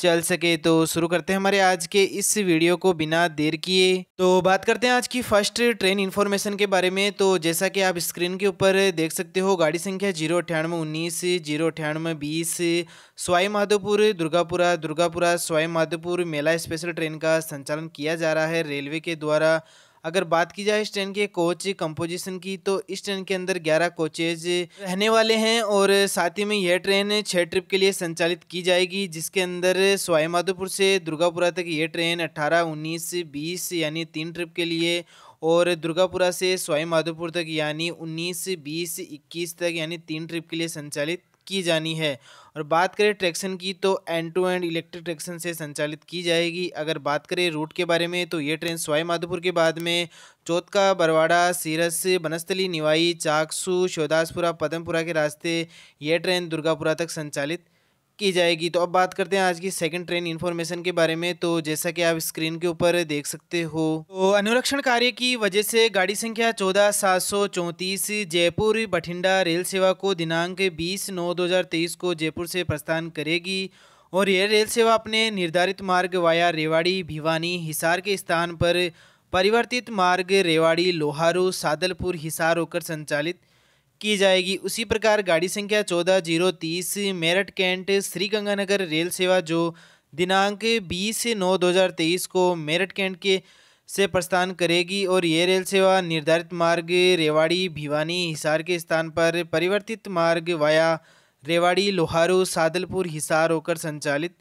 चल सके तो शुरू करते हैं हमारे आज के इस वीडियो को बिना देर किए तो बात करते हैं आज की फर्स्ट ट्रेन इन्फॉर्मेशन के बारे में तो जैसा कि आप स्क्रीन के ऊपर देख सकते हो गाड़ी संख्या जीरो अठानवे उन्नीस जीरो अठानवे बीस स्वाई माधोपुर दुर्गापुरा दुर्गापुरा स्वाई माधोपुर मेला स्पेशल ट्रेन का संचालन किया जा रहा है रेलवे के द्वारा अगर बात की जाए इस ट्रेन के कोच कंपोजिशन की तो इस ट्रेन के अंदर ग्यारह कोचेज रहने वाले हैं और साथ ही में यह ट्रेन छः ट्रिप के लिए संचालित की जाएगी जिसके अंदर स्वाईमाधोपुर से दुर्गापुरा तक ये ट्रेन अट्ठारह उन्नीस बीस यानी तीन ट्रिप के लिए और दुर्गापुरा से स्वाईमाधोपुर तक यानी 19, 20, 21 तक यानी तीन ट्रिप के लिए संचालित की जानी है और बात करें ट्रैक्शन की तो end to end electric traction से संचालित की जाएगी अगर बात करें रूट के बारे में तो ये ट्रेन सवाई माधोपुर के बाद में चौथका बरवाड़ा सीरस बनस्थली निवाई चाकसू शोदासपुरा पदमपुरा के रास्ते ये ट्रेन दुर्गापुरा तक संचालित की जाएगी तो अब बात करते हैं आज की सेकंड ट्रेन इन्फॉर्मेशन के बारे में तो जैसा कि आप स्क्रीन के ऊपर देख सकते हो तो अनुरक्षण कार्य की वजह से गाड़ी संख्या चौदह सात सौ चौंतीस जयपुर बठिंडा रेल सेवा को दिनांक बीस नौ दो हज़ार तेईस को जयपुर से प्रस्थान करेगी और यह रेल सेवा अपने निर्धारित मार्ग वाया रेवाड़ी भिवानी हिसार के स्थान पर परिवर्तित मार्ग रेवाड़ी लोहारू सादलपुर हिसार होकर संचालित की जाएगी उसी प्रकार गाड़ी संख्या चौदह जीरो तीस मेरठ कैंट श्री गंगानगर रेल सेवा जो दिनांक बीस नौ दो हज़ार तेईस को मेरठ कैंट के से प्रस्थान करेगी और ये रेल सेवा निर्धारित मार्ग रेवाड़ी भिवानी हिसार के स्थान पर परिवर्तित मार्ग वाया रेवाड़ी लोहारू सादलपुर हिसार होकर संचालित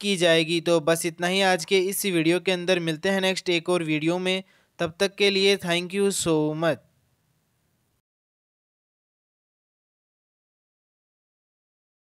की जाएगी तो बस इतना ही आज के इस वीडियो के अंदर मिलते हैं नेक्स्ट एक और वीडियो में तब तक के लिए थैंक यू सो मच